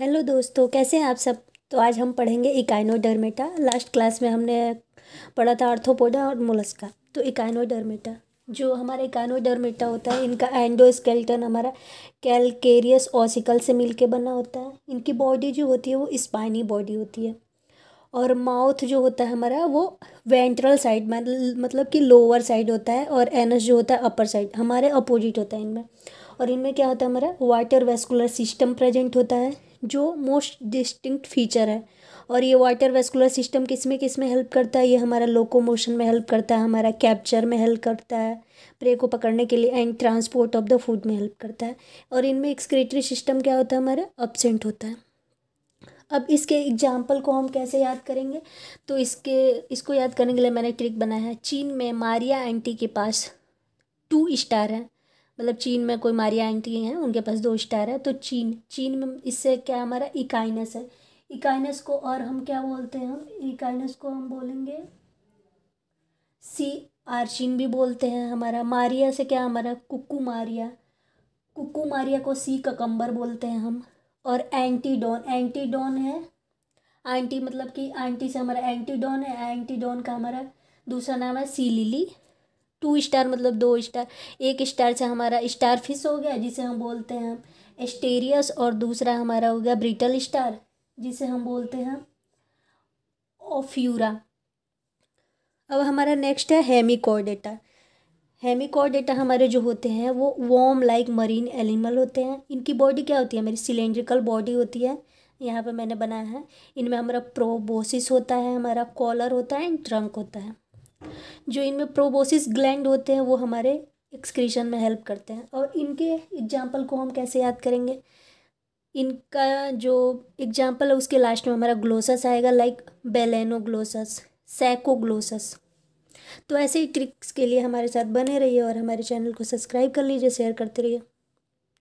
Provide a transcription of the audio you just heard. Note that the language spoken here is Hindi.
हेलो दोस्तों कैसे हैं आप सब तो आज हम पढ़ेंगे इकाइनोडर्मेटा लास्ट क्लास में हमने पढ़ा था आर्थोपोडा और मोलस्का तो इकाइनोडर्मेटा जो हमारा इकाइनोडर्मेटा होता है इनका एंडोस्केल्टन हमारा कैलकेरियस ओसिकल से मिलके बना होता है इनकी बॉडी जो होती है वो स्पाइनी बॉडी होती है और माउथ जो होता है हमारा वो वेंट्रल साइड मतलब कि लोअर साइड होता है और एनस जो होता है अपर साइड हमारे अपोजिट होता है इनमें और इनमें क्या होता है हमारा वाटर वेस्कुलर सिस्टम प्रेजेंट होता है जो मोस्ट डिस्टिंक्ट फीचर है और ये वाटर वेस्कुलर सिस्टम किस में किस में हेल्प करता है ये हमारा लोकोमोशन में हेल्प करता है हमारा कैप्चर में हेल्प करता है प्रे को पकड़ने के लिए and transport of the food में हेल्प करता है और इनमें एक्सक्रेटरी सिस्टम क्या होता है हमारा अब्सेंट होता है अब इसके एग्जाम्पल को हम कैसे याद करेंगे तो इसके इसको याद करने के लिए मैंने ट्रिक बनाया है चीन में मारिया एंटी के पास टू स्टार हैं मतलब चीन में कोई मारिया आंटी हैं उनके पास दो स्टार है तो चीन चीन में इससे क्या हमारा इकाइनस है इकाइनस को और हम क्या बोलते हैं हम इकाइनस को हम बोलेंगे सी आर्चिन भी बोलते हैं हमारा मारिया से क्या हमारा कुकू मारिया कुकू मारिया को सी ककम्बर बोलते हैं हम और एंटीडोन एंटीडोन है आंटी मतलब कि आंटी से हमारा एंटीडोन है एंटीडोन का हमारा दूसरा नाम है सी लिली टू स्टार मतलब दो स्टार एक स्टार से हमारा स्टार फिश हो गया जिसे हम बोलते हैं एस्टेरियस और दूसरा हमारा हो गया ब्रिटल स्टार जिसे हम बोलते हैं ओफ्यूरा अब हमारा नेक्स्ट है हेमिकॉर्डेटा हेमिकॉर्डेटा हमारे जो होते हैं वो वॉम लाइक मरीन एनिमल होते हैं इनकी बॉडी क्या होती है मेरी सिलेंड्रिकल बॉडी होती है यहाँ पर मैंने बनाया है इनमें हमारा प्रोबोसिस होता है हमारा कॉलर होता है एंड ट्रंक होता है जो इनमें प्रोबोसिस ग्लैंड होते हैं वो हमारे एक्सक्रीशन में हेल्प करते हैं और इनके एग्जाम्पल को हम कैसे याद करेंगे इनका जो एग्जाम्पल है उसके लास्ट में हमारा ग्लोसस आएगा like balanoglossus glossus saccoglossus तो ऐसे ही ट्रिक्स के लिए हमारे साथ बने रहिए और हमारे चैनल को सब्सक्राइब कर लीजिए शेयर करते रहिए